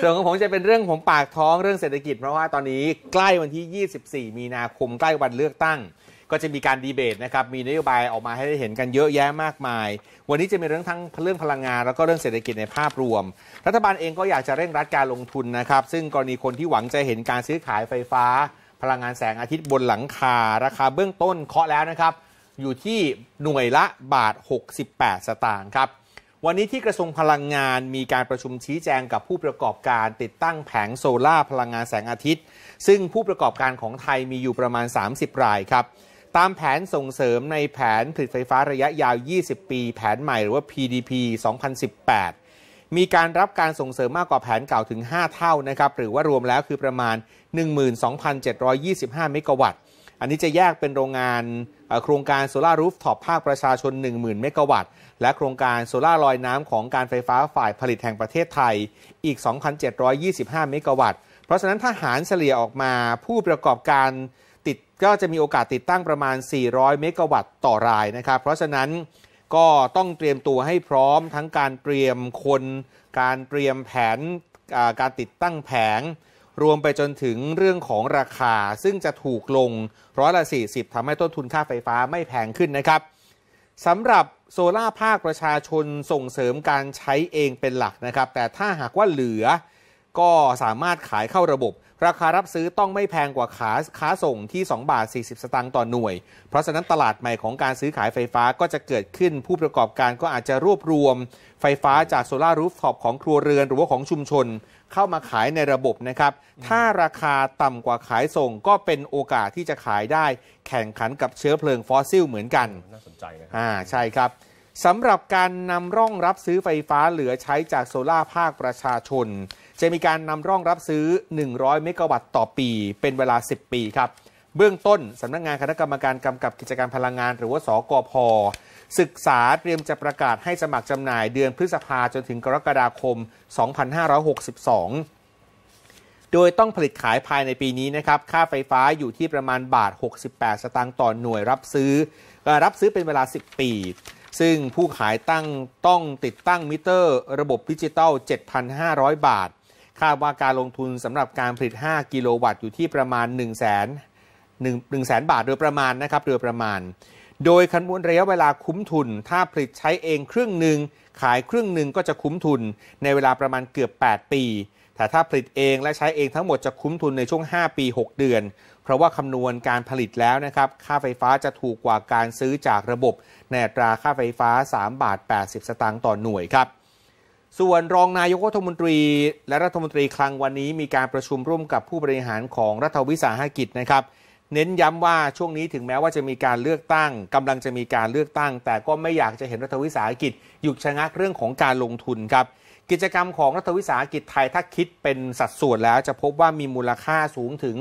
ส่วนของผมจะเป็นเรื่องของปากท้องเรื่องเศรษฐกิจ เพราะว่าตอนนี้ใกล้วันที่ 24 มีนาคมใกล้วันเลือกตั้ง ก็จะมีการดีเบตนะครับมีนโยบายออกมาให้ได้เห็น กันเยอะแยะมากมาย วันนี้จะมีเรื่องทั้งเรื่องพลังงานแล้วก็เรื่องเศรษฐกิจในภาพรวม รัฐบาลเองก็อยากจะเร่งรัดการลงทุนนะครับ ซึ่งกรณีคนที่หวังจะเห็นการซื้อขายไฟฟ้า พลังงานแสงอาทิตย์บนหลังคาราคาเบื้องต้นเคาะแล้วนะครับอยู่ที่หน่วยละบาท 68 สตางค์ครับวันนี้ที่กระทรวงพลังงานมีการประชุมชี้แจงกับผู้ประกอบการติดตั้งแผงโซลา่าพลังงานแสงอาทิตย์ ซึ่งผู้ประกอบการของไทยมีอยู่ประมาณ 30 รายครับ ตามแผนส่งเสริมในแผนผลิตไฟฟ้าระยะยาว 20 ปี แผนใหม่ หรือว่า PDP 2018 มีการรับการส่งเสริมมากกว่าแผนเก่าถึง 5 เท่านะครับ หรือว่ารวมแล้วคือประมาณ 12,725เมกะวัตต์ อันนี้จะแยกเป็นโรงงานโครงการโซลารูฟท็อปภาคประชาชน10,000เมกะวัตต์และโครงการโซล่าลอยน้ำของการไฟฟ้าฝ่ายผลิตแห่งประเทศไทยอีก 2,725 เมกะวัตต์ เพราะฉะนั้นถ้าหารเฉลี่ยออกมาผู้ประกอบการติดก็จะมีโอกาสติดตั้งประมาณ 400 เมกะวัตต์ต่อรายนะครับ เพราะฉะนั้นก็ต้องเตรียมตัวให้พร้อมทั้งการเตรียมคน การเตรียมแผนการติดตั้งแผง รวมไปจนถึงเรื่องของราคาซึ่งจะถูกลงร้อยละ40ทำให้ต้นทุนค่าไฟฟ้าไม่แพงขึ้นนะครับสำหรับโซล่าภาคประชาชนส่งเสริมการใช้เองเป็นหลักนะครับ แต่ถ้าหากว่าเหลือก็สามารถขายเข้าระบบราคารับซื้อต้องไม่แพงกว่าขาขาส่งที่2บาท40 สตางค์ต่อหน่วย เพราะฉะนั้นตลาดใหม่ของการซื้อขายไฟฟ้าก็จะเกิดขึ้น ผู้ประกอบการก็อาจจะรวบรวมไฟฟ้าจากโซลารูฟท็อปของครัวเรือนหรือว่าของชุมชนเข้ามาขายในระบบนะครับ ถ้าราคาต่ำกว่าขายส่งก็เป็นโอกาสที่จะขายได้ แข่งขันกับเชื้อเพลิงฟอสซิลเหมือนกัน น่าสนใจนะอ่าใช่ครับสำหรับการนำร่องรับซื้อไฟฟ้าเหลือใช้จากโซลา่าภาคประชาชน จะมีการนำร่องรับซื้อ 100เมกะวัตต์ต่อปี เป็นเวลา 10 ปีครับเบื้องต้น สำนักงงานคณะกรรมการกำกับกิจการพลังงานหรือว่าสกพศึกษาเตรียมจะประกาศให้สมัครจำหน่ายเดือนพฤษภาจนถึงกรกฎาคม 2562 โดยต้องผลิตขายภายในปีนี้นะครับค่าไฟฟ้าอยู่ที่ประมาณบาท 68 สตางค์ต่อหน่วยรับซื้อ รับซื้อเป็นเวลา10 ปีซึ่งผู้ขายตั้งต้องติดตั้งมิเตอร์ระบบดิจิตอล 7,500 บาทคาดว่าการลงทุนสำหรับการผลิต 5 กิโลวัตต์ อยู่ที่ประมาณ 1 0 0 0 0 0 1 0 0 0บาท โดยประมาณนะครับ โดยประมาณ โดยคำนวณระยะเวลาคุ้มทุน ถ้าผลิตใช้เองครึ่งหนึ่งขายครึ่งหนึ่งก็จะคุ้มทุน ในเวลาประมาณเกือบ 8 ปีแต่ถ้าผลิตเองและใช้เองทั้งหมดจะคุ้มทุนในช่วง 5 ปี 6 เดือน เพราะว่าคำนวณการผลิตแล้วนะครับ ค่าไฟฟ้าจะถูกกว่าการซื้อจากระบบในตราค่าไฟฟ้า 3 บาท 80 สตางค์ต่อหน่วยครับ ส่วนรองนายกรัฐมนตรีและรัฐมนตรีคลังวันนี้ มีการประชุมร่วมกับผู้บริหารของรัฐวิสาหกิจนะครับ เน้นย้ำว่าช่วงนี้ถึงแม้ว่าจะมีการเลือกตั้งกำลังจะมีการเลือกตั้ง แต่ก็ไม่อยากจะเห็นรัฐวิสาหกิจหยุดชะงักเรื่องของการลงทุนครับกิจกรรมของรัฐวิสาหกิจไทยถ้าคิดเป็นสัดส่วนแล้ว จะพบว่ามีมูลค่าสูงถึง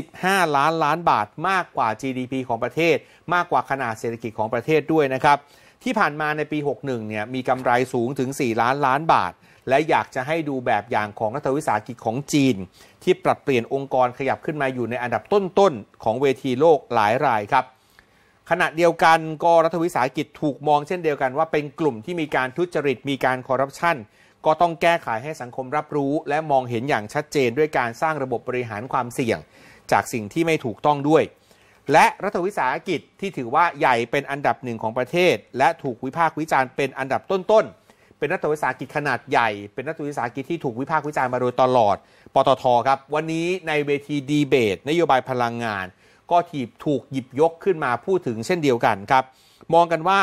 15 ล้านล้านบาทมากกว่า GDP ของประเทศมากกว่าขนาดเศรษฐกิจของประเทศด้วยนะครับ ที่ผ่านมาในปี 61เนี่ยมีกำไรสูงถึง 4 ล้านล้านบาท และอยากจะให้ดูแบบอย่างของรัฐวิสาหกิจของจีน ที่ปรับเปลี่ยนองค์กรขยับขึ้นมาอยู่ในอันดับต้นๆของเวทีโลกหลายรายครับขณะเดียวกันก็รัฐวิสาหกิจถูกมองเช่นเดียวกัน ว่าเป็นกลุ่มที่มีการทุจริตมีการคอร์รัปชันก็ต้องแก้ไขให้สังคมรับรู้และมองเห็นอย่างชัดเจนด้วยการสร้างระบบบริหารความเสี่ยง จากสิ่งที่ไม่ถูกต้องด้วย และรัฐวิสาหกิจที่ถือว่าใหญ่เป็นอันดับหนึ่งของประเทศ และถูกวิพากษ์วิจารณ์เป็นอันดับต้นๆ เป็นรัฐวิสาหกิจขนาดใหญ่เป็นรัฐวิสาหกิจที่ถูกวิพากษ์วิจารณ์มาโดยตลอดปตทครับวันนี้ในเวทีดีเบตนโยบายพลังงาน ก็ถีบถูกหยิบยกขึ้นมาพูดถึงเช่นเดียวกันครับ มองกันว่า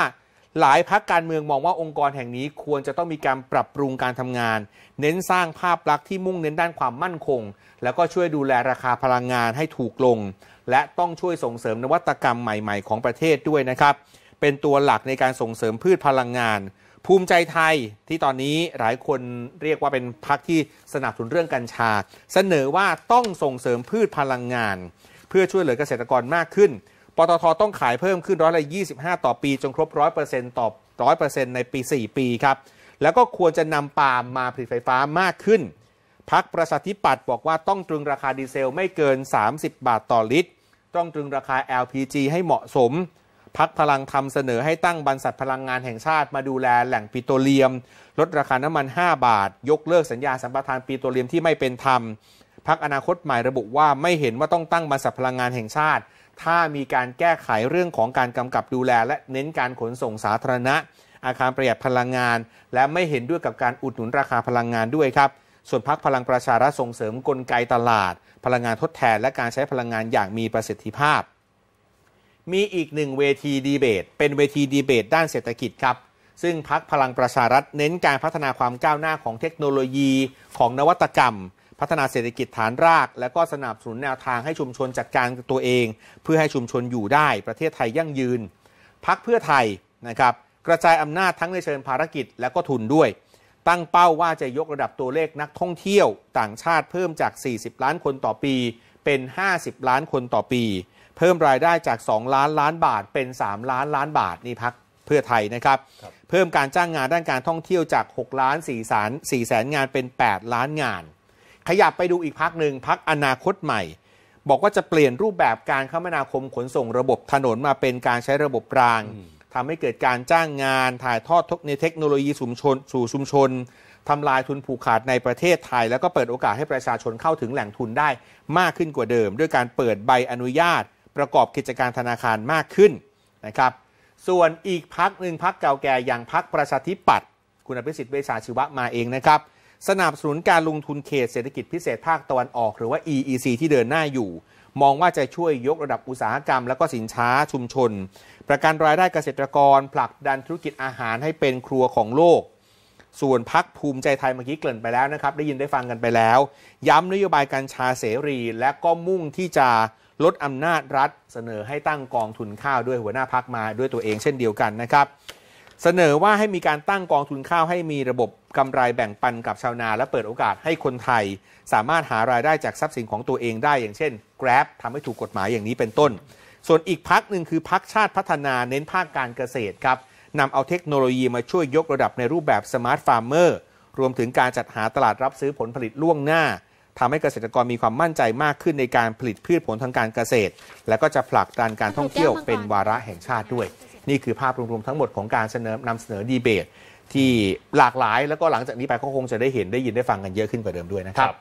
หลายพักการเมืองมองว่าองค์กรแห่งนี้ควรจะต้องมีการปรับปรุงการทำงาน เน้นสร้างภาพลักษณ์ที่มุ่งเน้นด้านความมั่นคง แล้วก็ช่วยดูแลราคาพลังงานให้ถูกลง และต้องช่วยส่งเสริมนวัตกรรมใหม่ๆของประเทศด้วยนะครับ เป็นตัวหลักในการส่งเสริมพืชพลังงาน ภูมิใจไทยที่ตอนนี้หลายคนเรียกว่าเป็นพักที่สนับสนุนเรื่องกัญชาเสนอว่าต้องส่งเสริมพืชพลังงาน เพื่อช่วยเหลือเกษตรกรมากขึ้นปตทต้องขายเพิ่มขึ้นร้อยละ 25 ต่อปีจนครบ 100%ต่อ 100%ในปี 4 ปีครับ แล้วก็ควรจะนำปาล์มมาผลิตไฟฟ้ามากขึ้น พักประชาธิปัตย์บอกว่าต้องตรึงราคาดีเซลไม่เกิน 30 บาทต่อลิตร ต้องตรึงราคา LPG ให้เหมาะสม พักพลังทำเสนอให้ตั้งบรรษัทพลังงานแห่งชาติ มาดูแลแหล่งปิโตรเลียม ลดราคาน้ำมัน 5 บาท ยกเลิกสัญญาสัมปทานปิโตรเลียมที่ไม่เป็นธรรม พักอนาคตใหม่ระบุว่า ไม่เห็นว่าต้องตั้งบรรษัทพลังงานแห่งชาติถ้ามีการแก้ไขเรื่องของการกำกับดูแลและเน้นการขนส่งสาธารณะ อาคารประหยัดพลังงาน และไม่เห็นด้วยกับการอุดหนุนราคาพลังงานด้วยครับ ส่วนพักพลังประชารัฐส่งเสริมกลไกตลาด พลังงานทดแทน และการใช้พลังงานอย่างมีประสิทธิภาพ มีอีกหนึ่งเวทีดีเบตเป็นเวทีดีเบตด้านเศรษฐกิจครับ ซึ่งพักพลังประชารัฐ เน้นการพัฒนาความก้าวหน้าของเทคโนโลยี ของนวัตกรรมพัฒนาเศรษฐกิจฐานรากและก็สนับสนุนแนวทางให้ชุมชนจัดการตัวเอง เพื่อให้ชุมชนอยู่ได้ ประเทศไทยยั่งยืน พักเพื่อไทยนะครับกระจายอำนาจทั้งในเชิงภารกิจและก็ทุนด้วย ตั้งเป้าว่าจะยกระดับตัวเลขนักท่องเที่ยว ต่างชาติเพิ่มจาก 40 ล้านคนต่อปี เป็น 50 ล้านคนต่อปี เพิ่มรายได้จาก 2 ล้านล้านบาทเป็น 3 ล้านล้านบาทนี่พักเพื่อไทยนะครับรบเพิ่มการจ้างงานด้านการท่องเที่ยวจาก6ล้าน4แสน4แสนงานเป็น8 ล้านงานขยับไปดูอีกพักหนึ่งพักอนาคตใหม่ บอกว่าจะเปลี่ยนรูปแบบการคมนาคมขนส่งระบบถนนมาเป็นการใช้ระบบราง ทำให้เกิดการจ้างงานถ่ายทอดในเทคโนโลยีสุมชน สู่ชุมชน ทำลายทุนผูกขาดในประเทศไทย แล้วก็เปิดโอกาสให้ประชาชนเข้าถึงแหล่งทุนได้มากขึ้นกว่าเดิม ด้วยการเปิดใบอนุญาต ประกอบกิจการธนาคารมากขึ้นนะครับ ส่วนอีกพักหนึ่งพักเก่าแก่อย่างพักประชาธิปัตย์คุณอภิสิทธิ์เวชาชีวะมาเองนะครับสนับสนุนการลงทุนเขตเศรษฐกิจพิเศษภาคตะวันออก หรือว่า EEC ที่เดินหน้าอยู่ มองว่าจะช่วยยกระดับอุตสาหกรรม และก็สินค้าชุมชน ประกันรายได้เกษตรกรผลักดันธุรกิจอาหารให้เป็นครัวของโลก ส่วนพักภูมิใจไทยเมื่อกี้เกริ่นไปแล้วนะครับ ได้ยินได้ฟังกันไปแล้ว ย้ำนโยบายการชาเสรี และก็มุ่งที่จะลดอำนาจรัฐ เสนอให้ตั้งกองทุนข้าวด้วยหัวหน้าพักมาด้วยตัวเองเช่นเดียวกันนะครับเสนอว่าให้มีการตั้งกองทุนข้าวให้มีระบบกำไรแบ่งปันกับชาวนา และเปิดโอกาสให้คนไทยสามารถหารายได้จากทรัพย์สินของตัวเองได้ อย่างเช่น Grab ทำให้ถูกกฎหมายอย่างนี้เป็นต้น ส่วนอีกพักหนึ่งคือพักชาติพัฒนาเน้นภาคการเกษตรครับนำเอาเทคโนโลยีมาช่วยยกระดับในรูปแบบสมาร์ทฟาร์มเมอร์รวมถึงการจัดหาตลาดรับซื้อผลผลิตล่วงหน้าทำให้เกษตรกรมีความมั่นใจมากขึ้นในการผลิตพืชผลทางการเกษตร และก็จะผลักดันการท่องเที่ยวเป็นวาระแห่งชาติด้วยนี่คือภาพรวมๆทั้งหมดของการเสนอนำเสนอดีเบต ที่หลากหลายแล้วก็หลังจากนี้ไปก็คงจะได้เห็นได้ยินได้ฟังกันเยอะขึ้นกว่าเดิมด้วยนะครับ